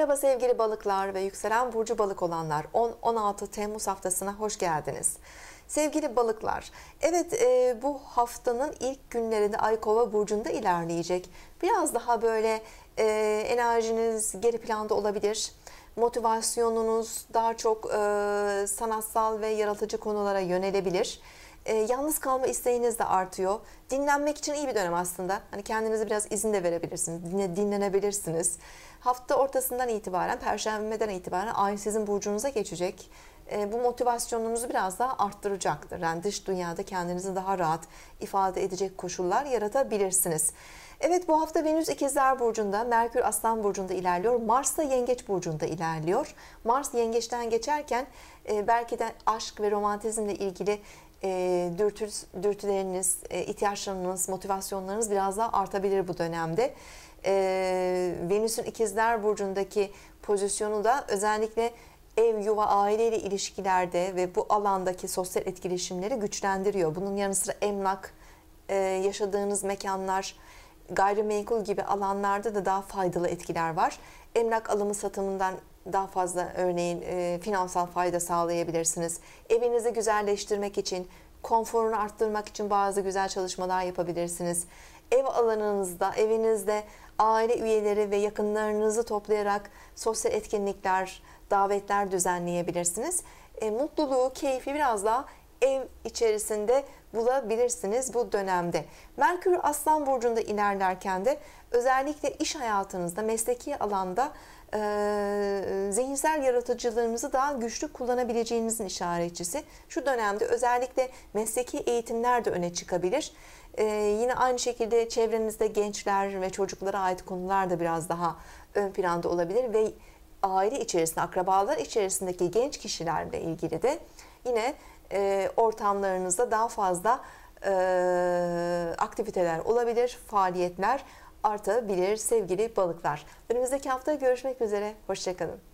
Merhaba sevgili balıklar ve yükselen burcu balık olanlar 10-16 Temmuz haftasına hoş geldiniz. Sevgili balıklar, evet e, bu haftanın ilk günlerinde Ay Kova burcunda ilerleyecek. Biraz daha böyle e, enerjiniz geri planda olabilir. Motivasyonunuz daha çok e, sanatsal ve yaratıcı konulara yönelebilir. E, yalnız kalma isteğiniz de artıyor. Dinlenmek için iyi bir dönem aslında. Hani kendinize biraz izin de verebilirsiniz. Dinle, dinlenebilirsiniz. Hafta ortasından itibaren, perşembeden itibaren ay sizin burcunuza geçecek. Ee, bu motivasyonunuzu biraz daha arttıracaktır. Yani dış dünyada kendinizi daha rahat ifade edecek koşullar yaratabilirsiniz. Evet bu hafta Venüs İkizler Burcu'nda, Merkür Aslan Burcu'nda ilerliyor. Mars da Yengeç Burcu'nda ilerliyor. Mars Yengeç'ten geçerken e, belki de aşk ve romantizmle ilgili e, dürtü, dürtüleriniz, e, ihtiyaçlarınız, motivasyonlarınız biraz daha artabilir bu dönemde. E, Venüs'ün İkizler Burcu'ndaki pozisyonu da özellikle ev, yuva, aileyle ilişkilerde ve bu alandaki sosyal etkileşimleri güçlendiriyor. Bunun yanı sıra emlak, e, yaşadığınız mekanlar, gayrimenkul gibi alanlarda da daha faydalı etkiler var. Emlak alımı satımından daha fazla örneğin e, finansal fayda sağlayabilirsiniz. Evinizi güzelleştirmek için, konforunu arttırmak için bazı güzel çalışmalar yapabilirsiniz ev alanınızda, evinizde aile üyeleri ve yakınlarınızı toplayarak sosyal etkinlikler, davetler düzenleyebilirsiniz. E, mutluluğu, keyfi biraz daha ev içerisinde bulabilirsiniz bu dönemde. Merkür Aslan Burcu'nda ilerlerken de özellikle iş hayatınızda, mesleki alanda e, zihinsel yaratıcılığınızı daha güçlü kullanabileceğinizin işaretçisi. Şu dönemde özellikle mesleki eğitimler de öne çıkabilir. E, yine aynı şekilde çevrenizde gençler ve çocuklara ait konular da biraz daha ön planda olabilir ve aile içerisinde, akrabalar içerisindeki genç kişilerle ilgili de yine e, ortamlarınızda daha fazla e, aktiviteler olabilir, faaliyetler artabilir sevgili balıklar. Önümüzdeki hafta görüşmek üzere, hoşçakalın.